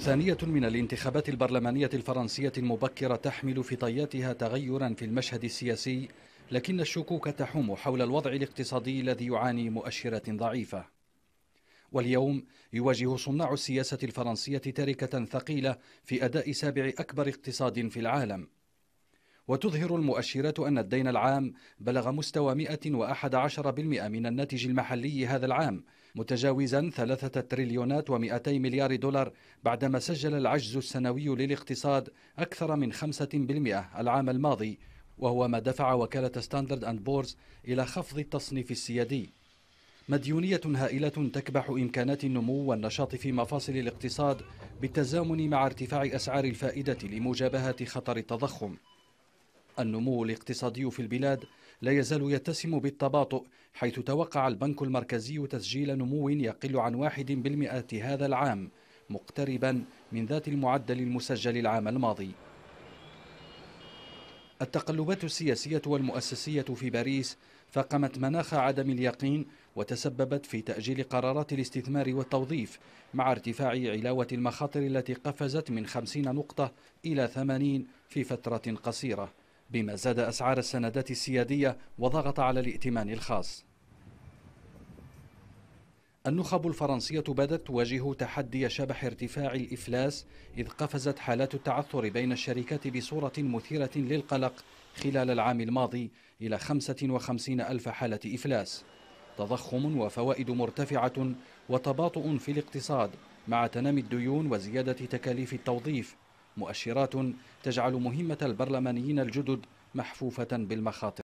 ثانية من الانتخابات البرلمانية الفرنسية المبكرة تحمل في طياتها تغيرا في المشهد السياسي لكن الشكوك تحوم حول الوضع الاقتصادي الذي يعاني مؤشرات ضعيفة واليوم يواجه صناع السياسة الفرنسية تركة ثقيلة في أداء سابع أكبر اقتصاد في العالم وتظهر المؤشرات أن الدين العام بلغ مستوى 111% من الناتج المحلي هذا العام متجاوزا ثلاثة تريليونات و200 مليار دولار بعدما سجل العجز السنوي للاقتصاد أكثر من 5% العام الماضي وهو ما دفع وكالة ستاندرد أند بورز إلى خفض التصنيف السيادي مديونية هائلة تكبح إمكانات النمو والنشاط في مفاصل الاقتصاد بالتزامن مع ارتفاع أسعار الفائدة لمجابهة خطر التضخم النمو الاقتصادي في البلاد لا يزال يتسم بالتباطؤ حيث توقع البنك المركزي تسجيل نمو يقل عن واحد بالمئة هذا العام مقتربا من ذات المعدل المسجل العام الماضي التقلبات السياسية والمؤسسية في باريس فقمت مناخ عدم اليقين وتسببت في تأجيل قرارات الاستثمار والتوظيف مع ارتفاع علاوة المخاطر التي قفزت من 50 نقطة إلى 80 في فترة قصيرة بما زاد أسعار السندات السيادية وضغط على الائتمان الخاص النخب الفرنسية بدت تواجه تحدي شبح ارتفاع الإفلاس إذ قفزت حالات التعثر بين الشركات بصورة مثيرة للقلق خلال العام الماضي إلى 55 ألف حالة إفلاس تضخم وفوائد مرتفعة وتباطؤ في الاقتصاد مع تنامي الديون وزيادة تكاليف التوظيف مؤشرات تجعل مهمة البرلمانيين الجدد محفوفة بالمخاطر